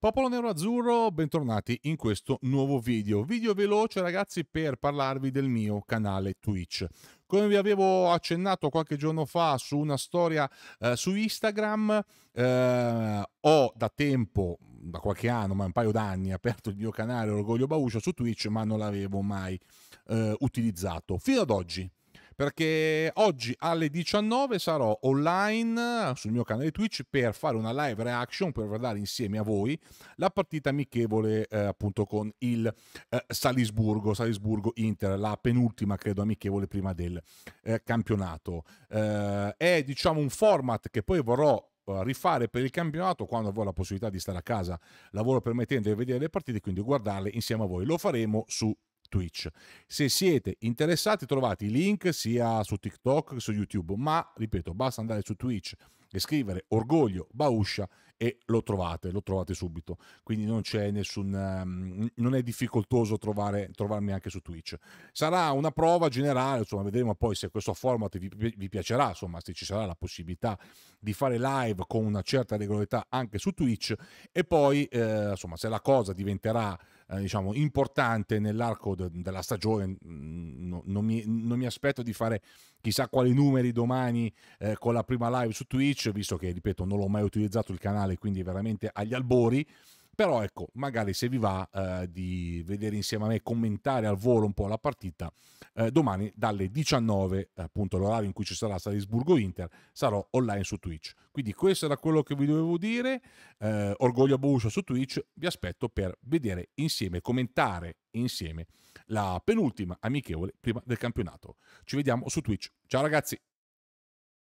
Popolo Nero Azzurro, bentornati in questo nuovo video. Video veloce ragazzi per parlarvi del mio canale Twitch. Come vi avevo accennato qualche giorno fa su una storia eh, su Instagram, eh, ho da tempo, da qualche anno, ma un paio d'anni, aperto il mio canale Orgoglio Bauscio su Twitch, ma non l'avevo mai eh, utilizzato. Fino ad oggi, perché oggi alle 19 sarò online eh, sul mio canale Twitch per fare una live reaction per guardare insieme a voi la partita amichevole eh, appunto con il eh, Salisburgo, Salisburgo Inter, la penultima credo amichevole prima del eh, campionato. Eh, è diciamo un format che poi vorrò eh, rifare per il campionato quando avrò la possibilità di stare a casa, lavoro permettendo di vedere le partite, quindi guardarle insieme a voi. Lo faremo su Twitch. Se siete interessati trovate i link sia su TikTok che su YouTube, ma ripeto, basta andare su Twitch e scrivere Orgoglio Bauscia e lo trovate, lo trovate subito. Quindi non c'è nessun um, non è difficoltoso trovare, trovarmi anche su Twitch. Sarà una prova generale, insomma, vedremo poi se questo format vi, vi piacerà, insomma, se ci sarà la possibilità di fare live con una certa regolarità anche su Twitch e poi eh, insomma, se la cosa diventerà eh, diciamo, importante nell'arco de- della stagione. No, non, mi, non, mi, aspetto di fare chissà quali numeri domani eh, con la prima live su Twitch, visto che, ripeto, non l'ho mai utilizzato il canale, quindi veramente agli albori. Però ecco, magari se vi va eh, di vedere insieme a me commentare al volo un po' la partita, eh, domani dalle 19, eh, appunto l'orario in cui ci sarà Salisburgo-Inter, sarò online su Twitch. Quindi questo era quello che vi dovevo dire. Eh, Orgoglio a Borussia su Twitch, vi aspetto per vedere insieme, commentare insieme la penultima amichevole prima del campionato. Ci vediamo su Twitch. Ciao ragazzi!